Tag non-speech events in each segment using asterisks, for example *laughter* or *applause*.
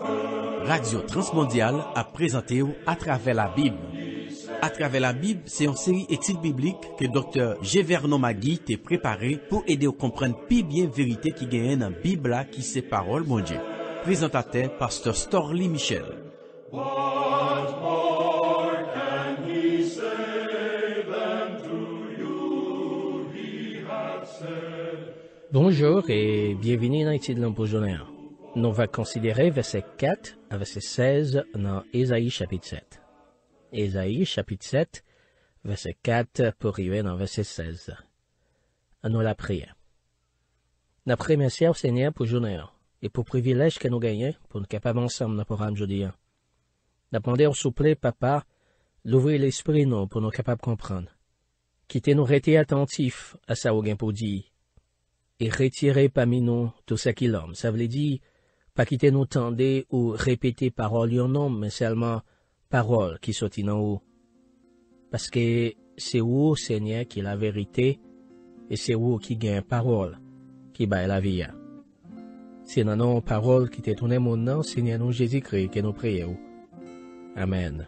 Radyo Transmondial a prezante ou Atrave la Bib Atrave la Bib, se yon seri etil biblik ke Dr. G. Vernon Magui te prepare pou ede ou komprenne pi bien verite ki genyen an Bib la ki se parol mounje. Prezante a te, Pastor Storlie Michel What more can he say than to you he has said Bonjour et bienvenue dans l'etil de l'impulsionnaire Nous allons considérer verset 4 à verset 16 dans Ésaïe chapitre 7. Ésaïe chapitre 7, verset 4 pour arriver dans verset 16. Nous la prière. Nous merci au Seigneur pour journée et pour le privilège que nous gagnons pour nous capables ensemble dans le programme aujourd'hui. Nous demandons au souple, papa, d'ouvrir l'esprit nous pour nous capables comprendre. Quittez nous rester attentifs à ça au pour dire. Et retirer parmi nous tout ce qui l'homme. Ça veut dire, Pa ki te nou tende ou repete parol yon nom, men selman parol ki soti nan ou. Paske se ou se nye ki la verite, e se ou ki gen parol ki baye la via. Se nanon parol ki te tonen moun nan, se nye nou Jezikri ke nou preye ou. Amen.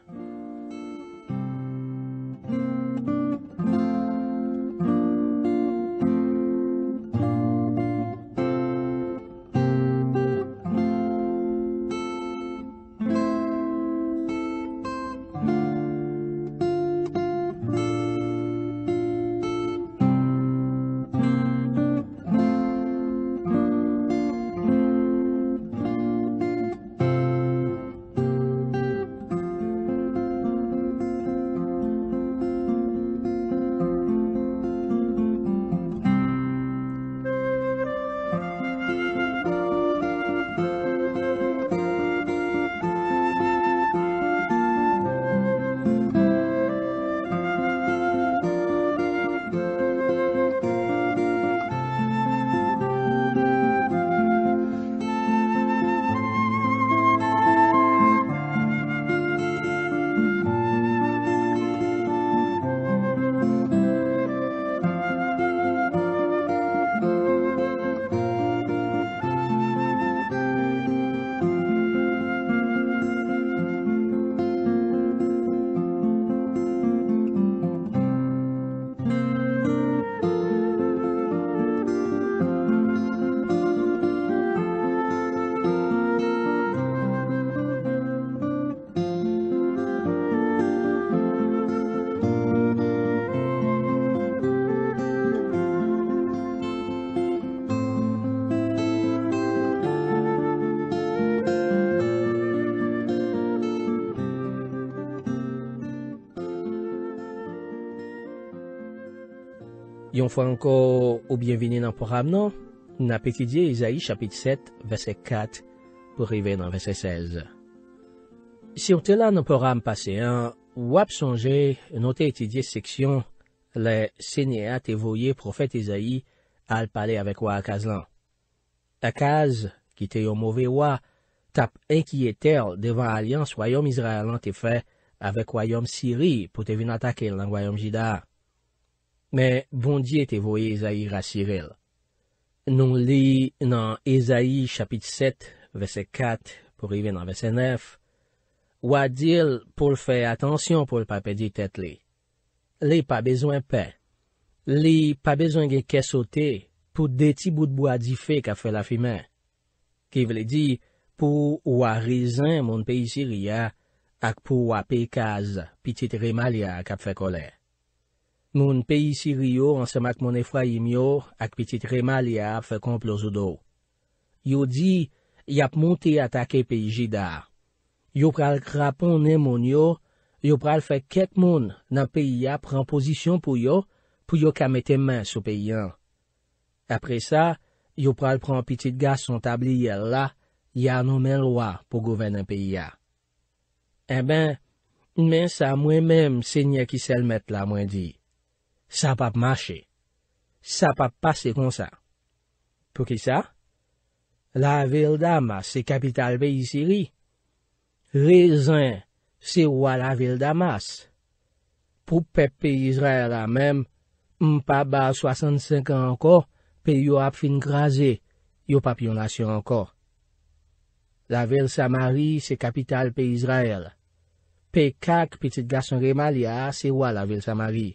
Yon fwa anko ou byenveni nan poram nan, nan petidye Ezayi chapit 7 vese 4 pou rive nan vese 16. Si yon tela nan poram pase an, wap sonje nou te etidye seksyon le senea te voye profet Ezayi al pale avek wak akaz lan. Akaz, ki te yon move wak, tap enkiyeter devan alians wayom Izraelan te fe avek wayom Siri pou te vin atake lan wayom Jidaa. Men, bondye te voye Ezaïe raciril. Nou li nan Ezaïe chapit 7, vese 4, pou rive nan vese 9, wadil pou l fey atansyon pou l pa pedi tet li. Li pa bezwen pe. Li pa bezwen gen kesote pou deti bout bo adife kap fe la fimen. Ki vle di pou wad rezan moun peyi siria ak pou wad pey kaz pitit remalia kap fe kolek. Moun peyi siri yo ansemak moun efwa yim yo ak pitit remal ya ap fe komplo zodo. Yo di, yap moun te atake peyi jida. Yo pral krapon ne moun yo, yo pral fe ket moun nan peyi ya pran pozisyon pou yo pou yo ka mette men sou peyi an. Apre sa, yo pral pran pitit gas son tabli yel la, ya anou men loa pou gouven nan peyi ya. E ben, men sa mwen men msenye ki sel met la mwen di. Sa pap mache, sa pap pase kon sa. Pou ki sa? La vel Damas se kapital pe Yisiri. Le zin se wala vel Damas. Pou pe pe Yisrael la menm, mpa ba 65 an kon, pe yo ap fin graze, yo pap yon asyo an kon. La vel Samari se kapital pe Yisrael. Pe kak pe tit gason remalia se wala vel Samari.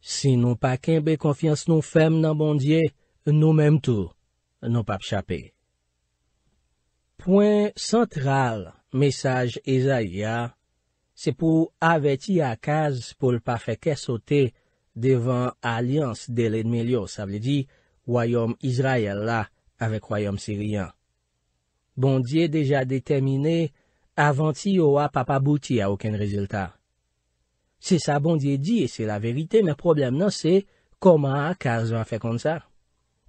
Sin nou pa kenbe konfians nou fem nan bondye, nou menm tou, nou pa pchapè. Poin santral mesaj Ezaïa, se pou aveti akaz pou l pa feke sote devan alians de l enmelyo, sa vle di, wayom Izraela avek wayom Sirian. Bondye deja detemine avanti yo a pa pa bouti a ouken rezultat. Se sa bondye di, e se la verite, me problem nan se koman Akaz va fe kon sa?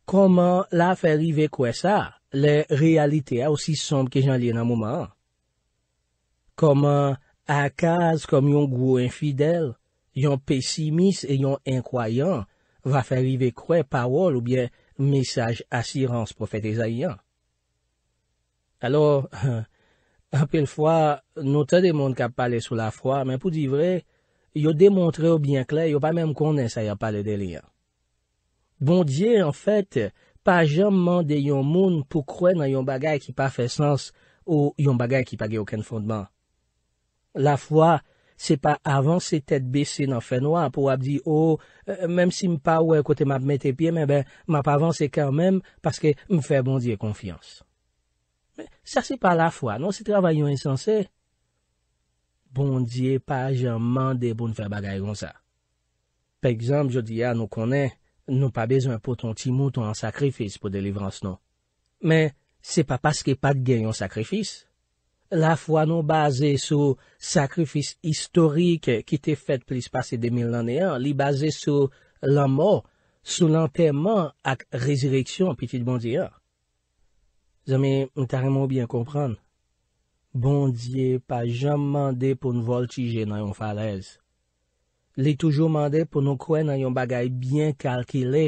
Koman la fe rive kwen sa le realite a osi sombe ke jan li nan mouman? Koman Akaz kom yon gou infidel, yon pesimis e yon inkwayan va fe rive kwen parol ou bien mesaj asirans pou fe te zayyan? Alo, *laughs* apil fwa, nou te demonde kap pale sou la fwa, men pou di vre, yo demontre yo byen kler, yo pa menm konen sa ya pa le delir. Bondye, an fèt, pa jèm mande yon moun pou kre nan yon bagay ki pa fè sens ou yon bagay ki pa ge okèn fondman. La fwa, se pa avansè tèt bèsè nan fè noan pou ap di, ou, oh, euh, menm si m pa wè kote m ap metè piè, menm, m ap avansè kè an menm, paske m fè bondye konfians. Sa se pa la fwa, non se travay yon insensè. Bondye pa jaman de pou nou fè bagay gon sa. Pe ekzamp, jodi ya nou konen, nou pa bezwen pou ton timou ton sakrifis pou delivran se nou. Men, se pa paske pat gen yon sakrifis, la fwa nou baze sou sakrifis istorik ki te fèt plis pase 2021, li baze sou la mò, sou lantèman ak rezireksyon pitit bondye ya. Zeme, mtaremon byen kompran. Bon diye pa jam mande pou nou voltije nan yon falez. Li toujou mande pou nou kwen nan yon bagay bien kalkile,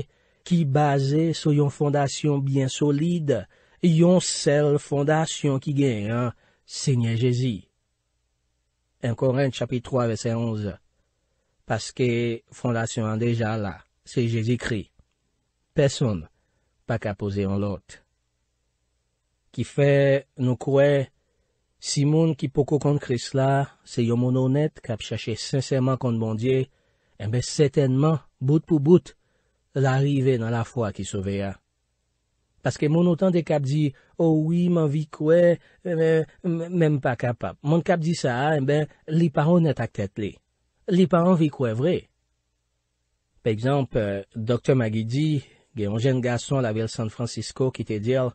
ki base sou yon fondasyon bien solide, yon sel fondasyon ki gen, se nye Jezi. Enkoren chapit 3 ve se 11, paske fondasyon an deja la, se Jezi kri. Peson, pa kapoze yon lot. Ki fe nou kwen, Si moun ki poko kont kris la, se yo moun honet kap chache sensèman kont bondye, enbe setenman, bout pou bout, l'arive nan la fwa ki souveya. Paske moun otan de kap di, owi, oh man vi kwe, eh, eh, menm pa kapap. Moun kap di sa, enbe, li paron net ak tèt li. Li paron vi kwe vre. Pe ekzamp, eh, doktor Maguidi, gen moun jen gason la vil San Francisco ki te diril,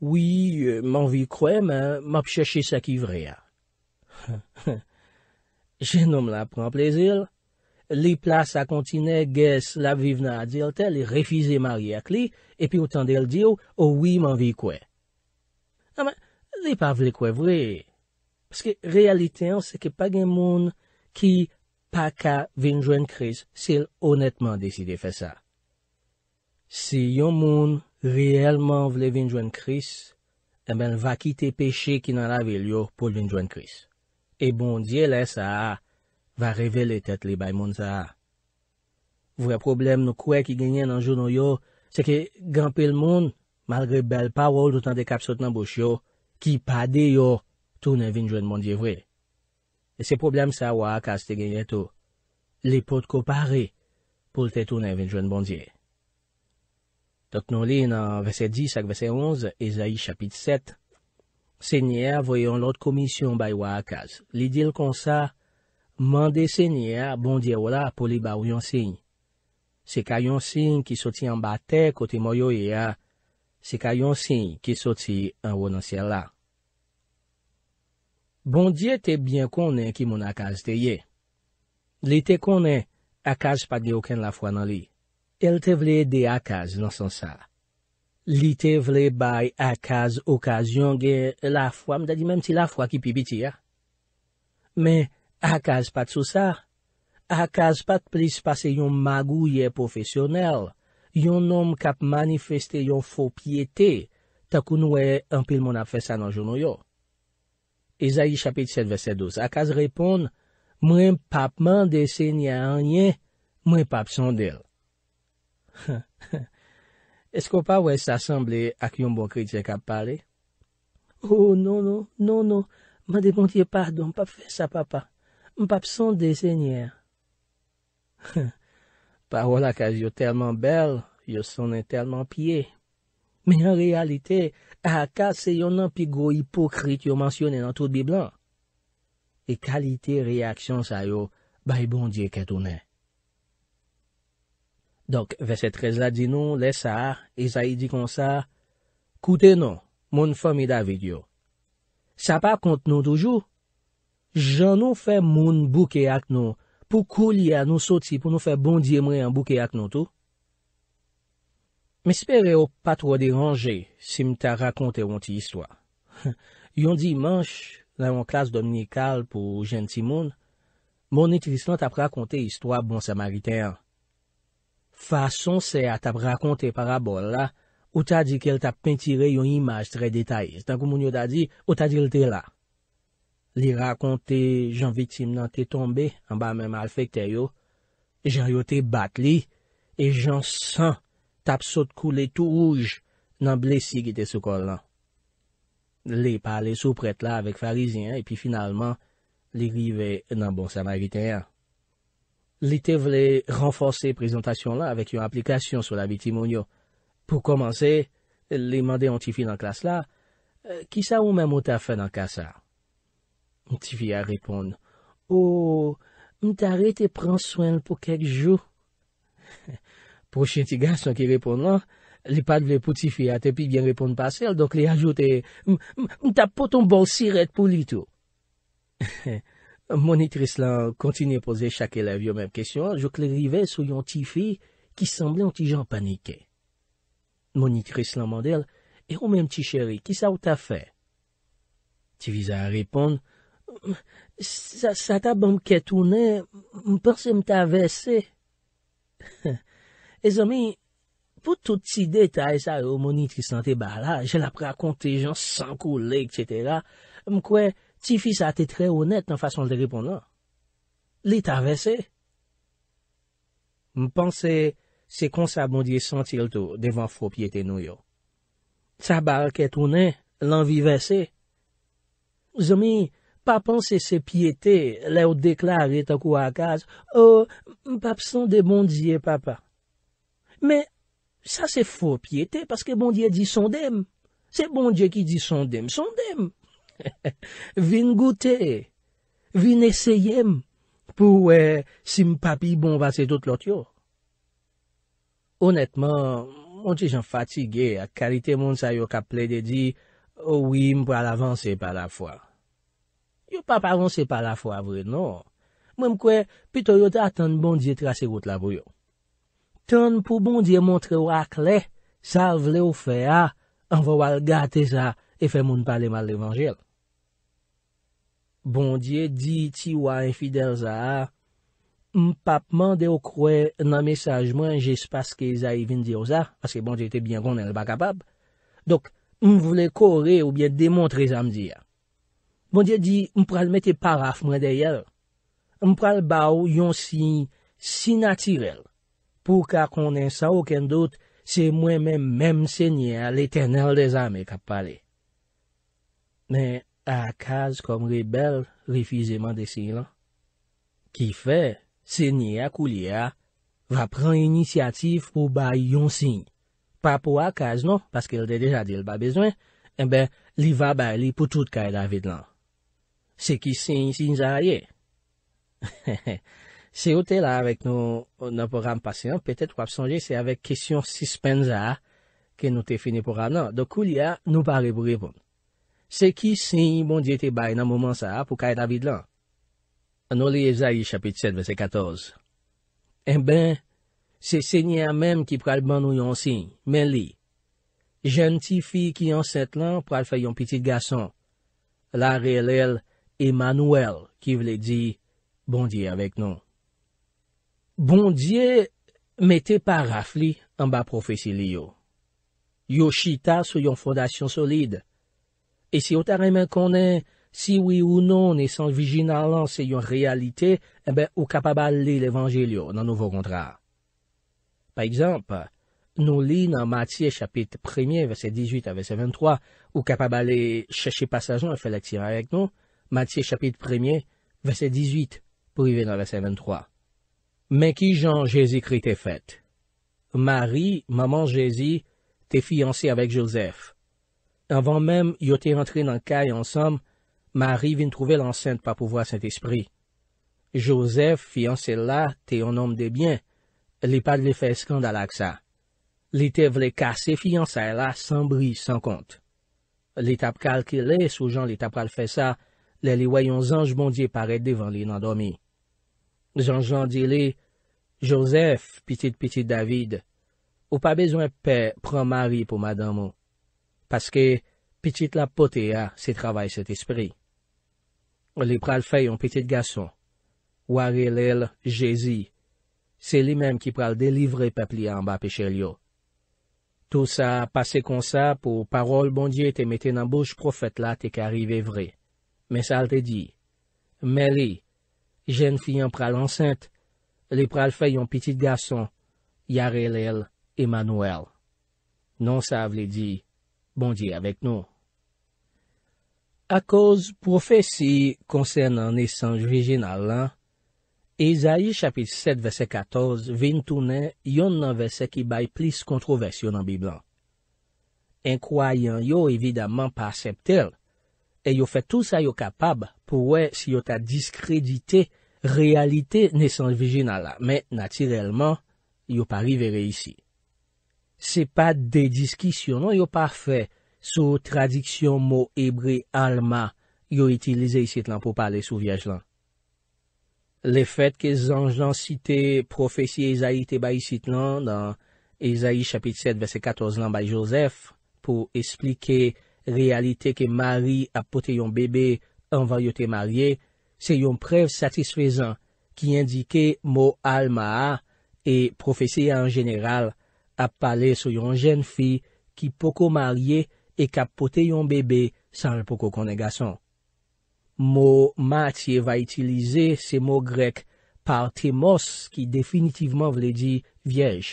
Oui, euh, m'envi kwe, m'ap chèche sa ki vre ya. *laughs* Jè nou m'la pran plezil, li plas a kontine ges la vi vna a dil tel, refize mari ak li, epi ou tan del diyo, ou oh, oh oui m'envi kwe. Nan men, li pa vle kwe vre, pskè realitè an, se ke pa gen moun ki pa ka vin jwen kriz se l'onètman deside fè sa. Si yon moun moun reèlman vle vinjwen kris, en ben va kite peche ki nan la vil yo pou vinjwen kris. E bondye le sa, va revele tet li bay moun za. Vwe problem nou kwe ki genyen nan jounon yo, se ke gampel moun, malgre bel pawol doutan de kapsot nan bouch yo, ki pa de yo, tou ne vinjwen bondye vwe. E se problem sa wak as te genyen tou, li pot kopare pou te tou ne vinjwen bondye. Tot nou li nan vese 10 ak vese 11 e zayi chapit 7. Senyer voye an lot komisyon baywa akaz. Li dil kon sa, mande senyer bondye wala pou li ba ou yon sin. Se ka yon sin ki soti an ba te kote mwoyo ye a, se ka yon sin ki soti an wou nan siya la. Bondye te bien konen ki moun akaz te ye. Li te konen akaz pa di oken la fwa nan li. El te vle de akaz nan san sa. Li te vle bay akaz okazyon gen la fwa. Mda di menm ti la fwa ki pi biti ya. Men akaz pat sou sa. Akaz pat plis pase yon magou ye profesyonel. Yon nom kap manifeste yon fo piyete. Takou nou e anpil moun ap fwa sa nan jounou yo. Ezayi chapit 7 verset 12. Akaz repon mwen papman dese nye anye mwen papson del. *laughs* Esko pa wè s'assemble ak yon bonkrit se kap pale? Oh, non, non, non, non, mwen bon depon tiye pardon, mwen pap fè sa papa, mwen pap son de sènyè. *laughs* Parola kaj yo telman bel, yo sonen telman piye. Men en realite, akal se yon nan pi go hipokrit yo mansyone nan tout bi blan. E kalite reaksyon sa yo, bay bon diye ketounè. Donk, ve se trez la di nou, le sa, e sa yi di kon sa, koute nou, moun fomida video. Sa pa kont nou toujou, jan nou fe moun bouke ak nou pou kou li a nou soti pou nou fe bon di emre an bouke ak nou tou. Me spere yo pa tro deranje si m te rakonte yon ti histwa. *laughs* Yon di manj, la yon klas dominikal pou jen ti moun, moun etris lan ta prakonte histwa bon samariteyan. Fason se a tap rakonte parabol la, ou ta di ke el tap pentire yon imaj tre detay. Tan kou moun yo ta di, ou ta di el te la. Li rakonte jan vitim nan te tombe, an ba men mal fek te yo. Jan yo te bat li, e jan san tap sot kou le tou ouj nan blesi ki te sou kol lan. Li pale sou pret la avek farizien, e pi finalman, li rive nan bon samariteyan. Li te vle renforse prezentasyon la avèk yon aplikasyon sou la vitimonyo. Pou komanse, li mande an ti fi nan klas la, euh, ki sa ou men mouta fè nan kasa. An ti fi a reponde, ou, oh, mtare te pran swen pou kèk jou. *laughs* Pou chen ti gas an ki reponde la, li pad vle pou ti fi a te pi gen reponde pasel, donk li ajoute, mtap poton bol siret pou li tou. He *laughs* he. Moni Trislan kontine pose chake la vyo menm kesyon, jok le rive sou yon ti fi ki semble yon ti jan panike. Moni Trislan mandel, e ou menm ti cheri, ki sa ou ta fe? Ti vize a repond, sa ta banm ketounen, mpense mta vese. *laughs* E zomi, pou tout ti detay sa ou oh, Moni Trislan te bala, jel ap rakon ti jan sankou le, mkwe, Ti fisa te tre honet nan fason li ripon nan. Li ta vese? M panse se konsa bondye santi lto devan fo piete nou yo. Sa bar ketounen, lanvi vese. Zomi, pa panse se piete le ou deklari takou akaz, oh, m pap sonde bondye papa. Me, sa se fo piete paske bondye di sondem. Se bondye ki di sondem, sondem. *laughs* Vin goute, vin eseyem pou eh, si m papi bon vase dout lot yo. Onetman, mwen ti jan fatige, ak kalite moun sa yo ka ple de di, o oh wim pou al avanse pa la fwa. Yo pa pa avanse pa la fwa vre non. Mwen mkwe, pi to yota tan bon diye trase gout la vwe yo. Tan pou bon diye montre wak le, sa vle ou fe a, an vo wal gate za, e fe moun pale mal evanjel. Bondye di ti wa enfidel za a, m pap mande yo kwe nan mesajman jes paske za evin diyo za, aske bondye te bien konen l baka pab, dok m vle kore ou bien demontre zanm diya. Bondye di m pral mette paraf mwen deyel, m pral bau yon si, si natirel, pou ka konen sa ou ken dot, se mwen men menm senye al etenel de zanm e kap pale. Men, akaz kom rebel refizeman de sin lan. Ki fe, senye akou liya, va pran inisiatif pou bay yon sin. Pa pou akaz non, paske l de deja di l ba bezwen, enbe li va bay li pou tout kay David lan. Se ki sin, sin zayye. Se yo te la *laughs* avèk nou nan program pasen, petèt wap sonje se avèk kisyon sispenza ke nou te fini program lan. Non. Dok kou liya, nou pare pou repon. Se ki sin yon bondye te bay nan mouman sa ap ou ka yon avid lan? Ano li Ezayi chapit 7 vese 14. En eh ben, se senye an menm ki pral ban nou yon sin, men li. Jentifi ki yon sent lan pral fay yon pitit gason. La reelel Emanuel ki vle di bondye avek nou. Bondye mette parafli an ba profesi li yo. Yo shita sou yon fondasyon solide. E si yotare men konen, si oui ou nou ne san vijinalan se yon realite, e ben ou kapaba li l'Evangelio nan nouvo kontrar. Pa ekzamp, nou li nan Matye chapit premye, vese 18 a vese 23, ou kapaba li cheshi pasajon a fe laktive ek nou, Matye chapit premye, vese 18, pou yve nan vese 23. Men ki jan Jezi kri te fet? Mari, maman Jezi, te fiyansi avek Josef. Anvan menm, yo te rentre nan kay ansam, mari vi n'trouve l'ansen pa pouvoa sent espri. Josef, fiyan se la, te yon nom de bien, li pad li fe skandalak sa. Li te vle kase fiyan se la, san bri, san kont. Li tap kalke le, sou jan li tap pral fe sa, le li wayon zanj bondye pare devan li nan domi. Zanj lan dile, Josef, pitit pitit David, ou pa bezwen pe, pran mari pou madamo. Paske, pitit la pote a se travay set espri. Li pral fay yon pitit gason. Wari lel, jezi. Se li menm ki pral delivre pepli an ba pe chel yo. To sa pase kon sa pou parol bondye te meten an bouj profet la te karive vre. Men sal te di. Men li. Jen fiyan pral ansent. Li pral fay yon pitit gason. Yare lel, Emanouel. Non sa vle di. A koz profesi konsen nan nesanj vijen al la, Ezaie chapit 7 vese 14 vintounen yon nan vese ki bay plis kontroversyon nan biblan. Enkwayan yo evidaman pa aseptel, e yo fe tout sa yo kapab pou we si yo ta diskredite realite nesanj vijen al la, men natirelman yo pa riveri isi. Se pa de diskisyon, nou yo pa fe sou tradiksyon mo ebre alma yo itilize yi sit lan pou pa ale sou viaj lan. Le fet ke zanj lan site profesiye Ezaite ba yi sit lan dan Ezaite chapit 7 vese 14 lan ba Joseph pou esplike realite ke mari apote yon bebe anva yote marye, se yon prev satisfezan ki indike mo alma a, e profesiye an general, ap pale sou yon jen fi ki poko marye e kapote yon bebe san poko konne gason. Mo matye va itilize se mo grek par tri mos ki definitivman vle di viej.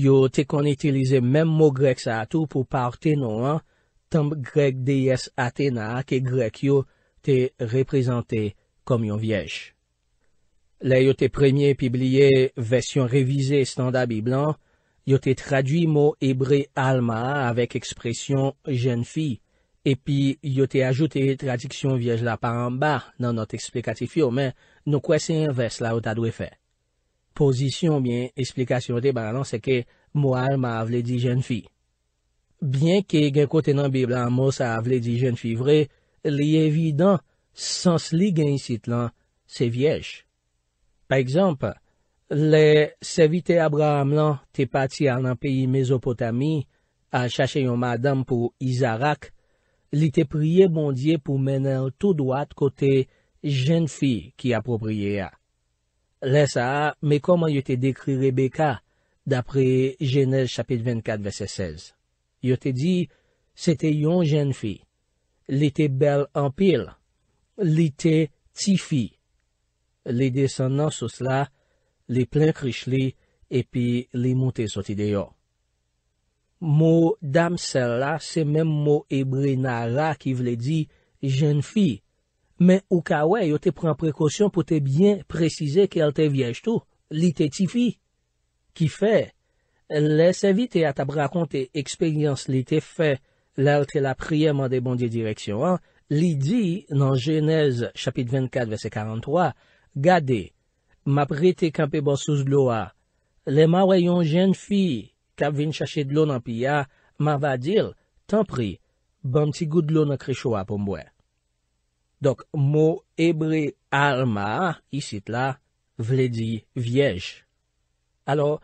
Yo te kon itilize menm mo grek sa atou pou par te nou an, tam grek deyes atena ke grek yo te reprezante kom yon viej. Le yo te premye pibliye vesyon revize standa biblan, yo te tradwi mo ebre alma avèk ekspresyon jen fi, epi yo te ajoute tradiksyon viej la pa an ba nan not eksplikatifyo, men nou kwen se yon ves la ou ta dwe fe. Pozisyon mwen eksplikasyon te ban nan se ke mwa alma avle di jen fi. Bien ke gen kote nan bibla an mo sa avle di jen fi vre, li evidant sans li gen yisit lan se viej. Pa ekzamp, Le sevite Abraham lan te pati an an peyi Mezopotami, a chache yon madame pou Izarak, li te priye bondye pou menel tout doat kote jen fi ki apropriye ya. Le sa, me koman yo te dekri Rebecca, dapre Jenel chapit 24 vese 16. Yo te di, se te yon jen fi, li te bel ampil, li te ti fi. Li desen nan sou sla, li plen kri ch li, epi li monte soti deyo. Mo dam sel la, se menm mo ebri nara ki vle di, jen fi, men ou kawè yo te pren prekosyon pou te byen prekise ke al te vyej tou, li te ti fi. Ki fe, les evite atab rakon te ekspeyans li te fe, lal te la priyem an de bondye direksyon an, li di nan jenèz chapit 24 vese 43, gade, m ap re te kampe bo souz lo a, le ma we yon jen fi, kap vin chache de lo nan pi ya, ma va dir, tan pri, ban mti gout de lo nan kre chowa pou mbwe. Dok, mo ebre al ma, isit la, vle di viej. Alo,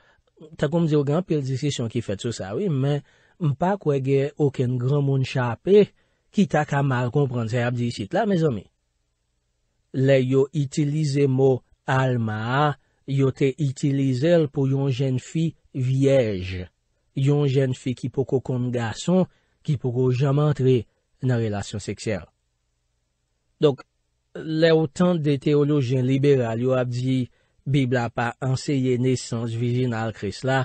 ta koum di yo gampil disisyon ki fet sou sa, wim, men, m pa kwe ge oken gran moun cha api, ki ta ka mal kompran se ap di isit la, me zomi. Le yo itilize mo, Al ma, yo te itilize l pou yon jen fi viej, yon jen fi ki pou kou kon gason, ki pou kou jaman tre nan relasyon seksyel. Dok, le ou tan de teolojen liberal yo ap di, bibla pa anseyen esans vijin al kres la,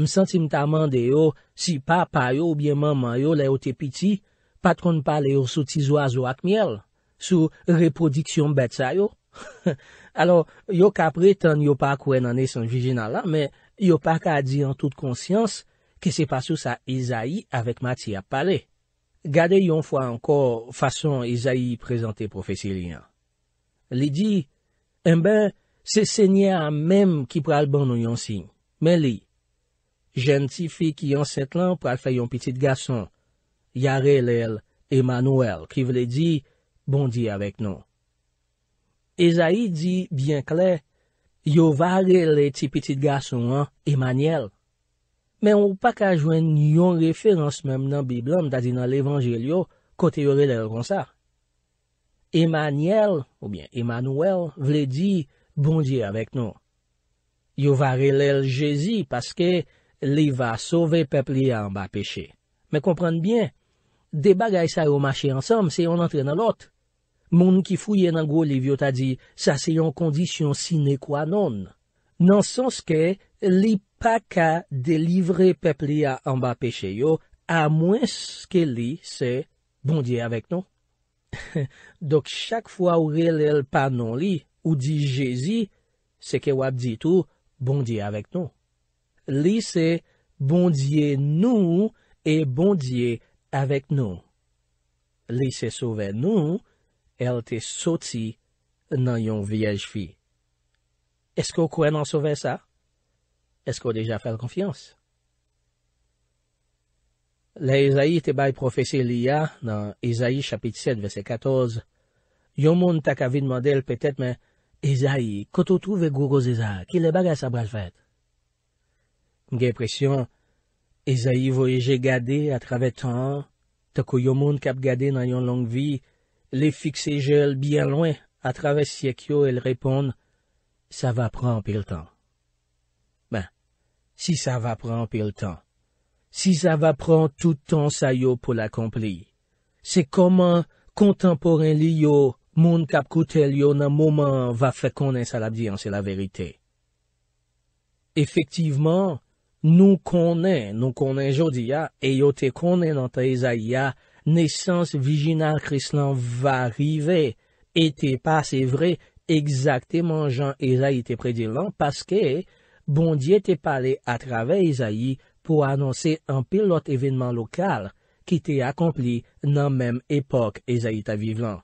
msansi mta mande yo, si pa pa yo ou bien man man yo le ou te piti, patron pale yo sou tizwa zo ak miel, sou repodiksyon bet sa yo? *laughs* Alo, yo ka pre tan yo pa kwen ane san vijina la, men yo pa ka di an tout konsyans ki se pa sou sa Izayi avèk mati ap pale. Gade yon fwa ankor fason Izayi prezante profesi li an. Li di, en eh ben, se sènyan mèm ki pral ban nou yon sin. Men li, jen ti fi ki yon set lan pral fè yon pitit gason, Yarelel Emanuel, ki vle di, bondi avèk nou. Ezaid di, byen kle, yo vare le ti pitit gason an, Emaniel. Men ou pa ka jwen nyon referans mem nan Biblam, dadi nan l'Evangelio, kote yore lel kon sa. Emaniel, ou bien Emanuel, vle di, bondye avek nou. Yo vare lel Jezi, paske li va sove pepli an ba peche. Men komprende byen, de bagay sa yo mache ansam, se yon entre nan lote. Moun ki fuyen an gwo li vyot a di, sa se yon kondisyon si ne kwa non. Nan sens ke, li pa ka delivre pepli a amba peche yo, a mwens ke li se bondye avek non. *laughs* Dok chak fwa ou relel pa non li, ou di jezi, se ke wap di tou, bondye avek non. Li se bondye nou, e bondye avek non. Li se sove nou, el te soti nan yon viyej fi. Eske ou kwen an sove sa? Eske ou deja fel konfians? Le Ezaï te bay profese li ya nan Ezaï chapit 7 vese 14, yon moun tak avi dmande el petet men, Ezaï, koto tou ve gourou Zezal ki le baga sa bral fèt? M gen presyon, Ezaï voyeje gade a travè tan, takou yon moun kap gade nan yon long viy, li fik se jel byen lwen a travè s yek yo el repon, sa va pran pil tan. Ben, si sa va pran pil tan, si sa va pran tout tan sa yo pou l'akompli, se koman kontemporan li yo moun kap koutel yo nan mouman va fe konen sa labdian, se la verite. Efektiveman, nou konen, nou konen jodi ya, e yo te konen nan ta eza ya, Nesans vijinal kreslan va rive ete pa se vre exakteman jan Ezaite predilan paske bondye te pale atrave Ezaite pou anonsen an pilot evenman lokal ki te akompli nan menm epok Ezaite avivlan.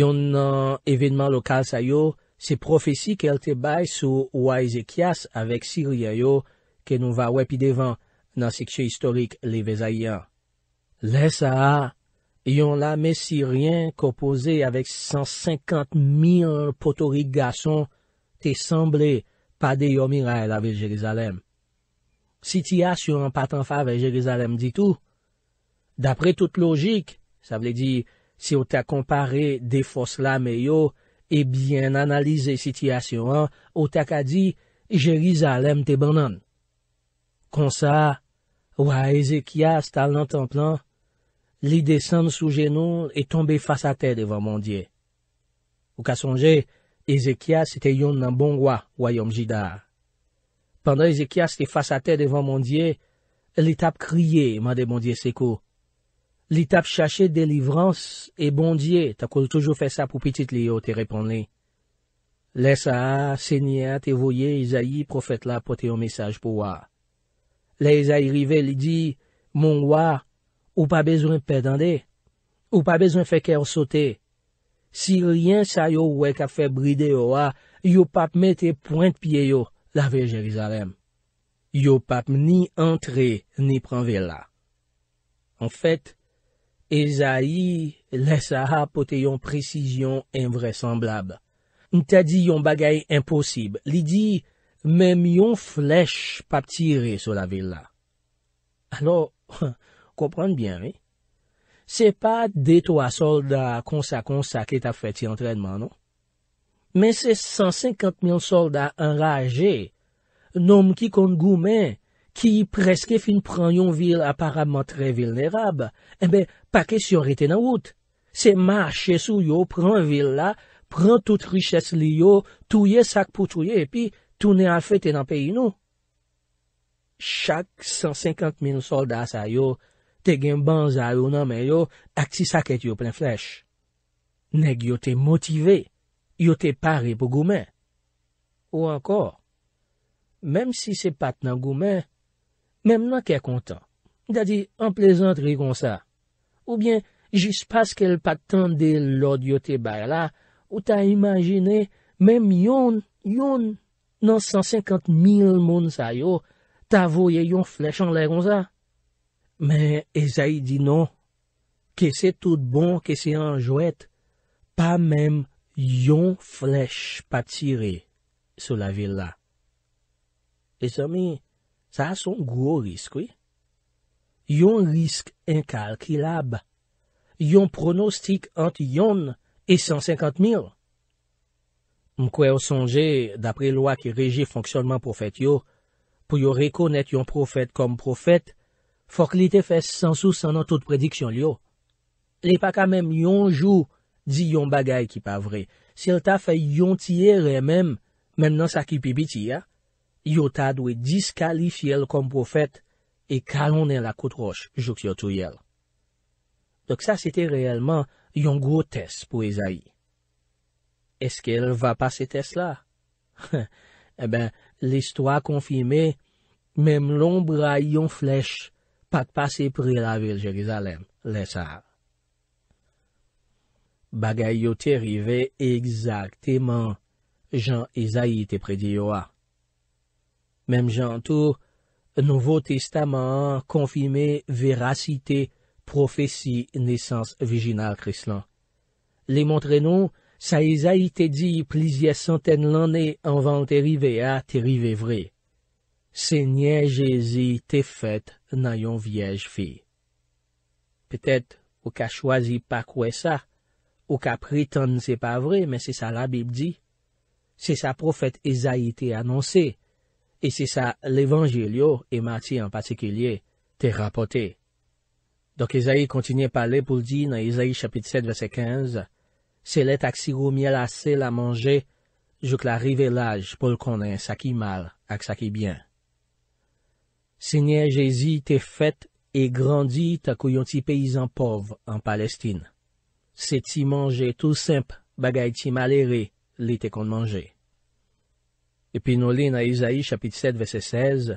Yon nan evenman lokal sayo, se profesi kel te bay sou wajze kias avek siri ayo ke nou va wepi devan nan seksye historik leve Ezaite an. Lè sa a, yon la mesirien kopoze avèk 150 mil potori gason te semble pa de yomirel avè Jerizalem. Si ti a syon an patan fa avè Jerizalem ditou, d'apre tout logik, sa vle di, si ou te akompare defos la meyo, e bien analize si ti a syon an, ou te akadi, Jerizalem te banan. Kon sa, wè a Ezekia stal nan tan plan, li desen sou genoun e tombe fasa te devan mondye. Ou kasonje, Ezekia se te yon nan bon wak wayom jida. Pendan Ezekia se te fasa te devan mondye, li tap kriye ma de mondye seko. Li tap chache delivrans e mondye, ta kol toujou fe sa pou pitit li yo te repon li. Le sa a, se nye a te voye, eza yi profet la pote yon mesaj pou wak. Le eza yi rive li di, mon wak, Ou pa bezwen pedande, ou pa bezwen feke ou sote. Si ryen sa yo wek a fe bride yo a, yo pap mette point piye yo la ve Jerizalem. Yo pap ni entre ni pran ve la. En fèt, Ezaïe lesa apote yon prezisyon envre semblable. Nte di yon bagay imposib. Li di, mèm yon flech pap tire sou la ve la. Ano, hè. *laughs* Kopran bien, e? Se pa deto a solda konsa-konsa ke ta feti entredman, nou? Men se 150.000 solda enraje, nom ki kon goumen, ki preske fin pran yon vil aparabman tre vilnerab, ebe, pake si orite nan wout. Se ma chesou yo, pran vil la, pran tout riches li yo, touye sak pou touye, epi, toune al fete nan peyi nou. Chak 150.000 solda sa yo, Te gen ban zay ou nan men yo, tak si sak et yo plen flech. Neg yo te motive, yo te pare pou goumen. Ou ankor, menm si se pat nan goumen, menm nan ke kontan. Da di, an plezant ri kon sa, ou bien, jis pas ke l pat tende l od yo te bay la, ou ta imajine, menm yon, yon, nan 150 mil moun sa yo, ta voye yon flech an le kon sa. Men, e zay di nou, ke se tout bon, ke se anjouet, pa menm yon flech patire sou la vil la. E zami, sa a son gwo risk, oui. Yon risk inkalkilab. Yon pronostik ant yon e 150 mil. M kwe yo sonje, dapre lwa ki reje fonksyonman profet yo, pou yo rekonet yon profet kom profet, Fok li te fes sansou sanan tout prediksyon li yo. Li pa kamem yon jou di yon bagay ki pa vre. Si el ta fe yon tiye re menm, menm nan sa ki pi biti ya, yo ta dwe diskalifi el kom profet e kalonen la koutroj jok yo tuye el. Dok sa se te reyelman yon gro tes pou Ezaie. Eske el va pa se tes la? *laughs* E ben, listwa konfime, menm lon bra yon flech konfime. Patpase pri la vil Jerizalem, lesa. Bagay yo te rive, egzakteman, jan Ezaite prediyo a. Mem jan tou, nouvo testaman, konfime, verasite, profesi, nesans vijinal kreslan. Le montre nou, sa Ezaite di plizye santen lanne anvan te rive a, te rive vre. Se nye Jezi te fet, nan yon viej fi. Petet, ou ka chwazi pa kwe sa, ou ka prit an se pa vre, men se sa la Bib di, se sa profet Ezaïe te anonsi, e se sa l'Evangelio, e Mati en patikilie, te rapote. Dok Ezaïe kontinye pale pou ldi nan Ezaïe chapit 7 vese 15, se let ak si gomye la se la manje jok la rivelaj pou l konen sa ki mal ak sa ki byan. Se nye jezi te fet e grandit akou yon ti peyizan pov an palestin. Se ti manje tou simp bagay ti malere li te kon manje. Epinolene a Yizai chapit 7 vese 16.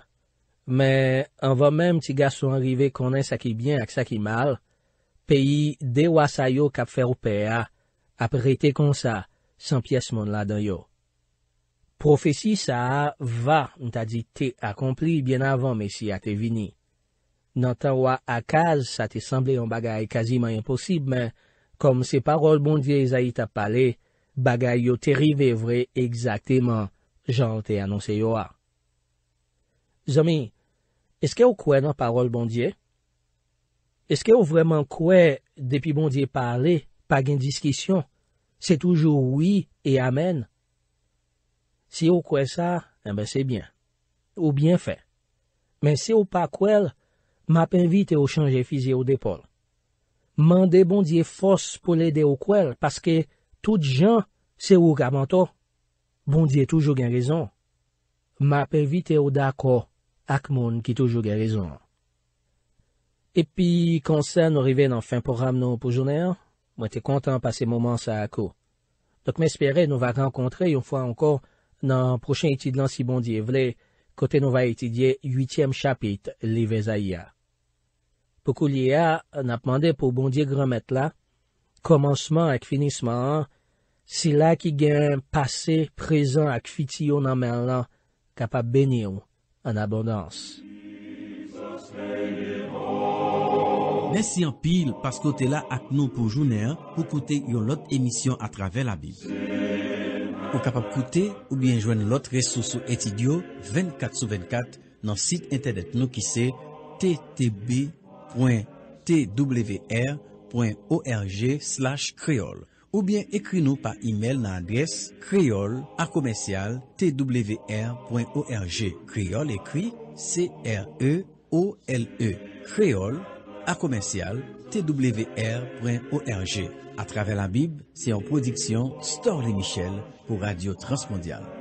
Men an va menm ti gaso enrive konen sa ki byen ak sa ki mal, peyi dewa sayo kap fer oupeya ap rete konsa san piyes mon la dayo. Profesi sa a va nou ta di te akompli bien avan mesi a te vini. Nantan wa akal sa te sanble yon bagay kaziman imposib men, kom se parol bondye zayi ta pale, bagay yo terive vre egzakte man jan te anonse yo a. Zomi, eske ou kwe nan parol bondye? Eske ou vreman kwe depi bondye pale, pa gen diskisyon? Se toujou oui e amen? Si ou kwe sa, anbe se byen. Ou byen fe. Men se ou pa kwel, map evite ou chanje fizye ou depol. Mande bondye fos pou lede ou kwel, paske tout jan, se ou gamanto, bondye toujou gen rezon. Map evite ou dako, ak moun ki toujou gen rezon. E pi konsen nou rive nan fin program nou pou jounen an, mwen te kontan pa se mouman sa akou. Dok men espere nou va kankontre yon fwa anko Nan prochen etid lan si bondye vle, kote nou va etidye yutyem chapit li vezay ya. Poukou li ya, nan pwande pou bondye gromet la, komanseman ak finisman, sila ki gen pase prezan ak fiti yo nan men lan, kapa bene yo an abondans. Mese yon pil pas kote la ak nou pou jounen, pou kote yo lot emisyon atrave la bib. Ou kapap koute oubyen jwen lot resosou etidyo 24 sou 24 nan sit internet nou ki se ttb.twr.org slash kreol. Oubyen ekri nou pa imel nan adres kreol akomensyal twr.org kreol ekri e e. creole kreol. A komensyal twr.org. A travè la bib, se en prodiksyon Storle Michel pou Radio Transmondial.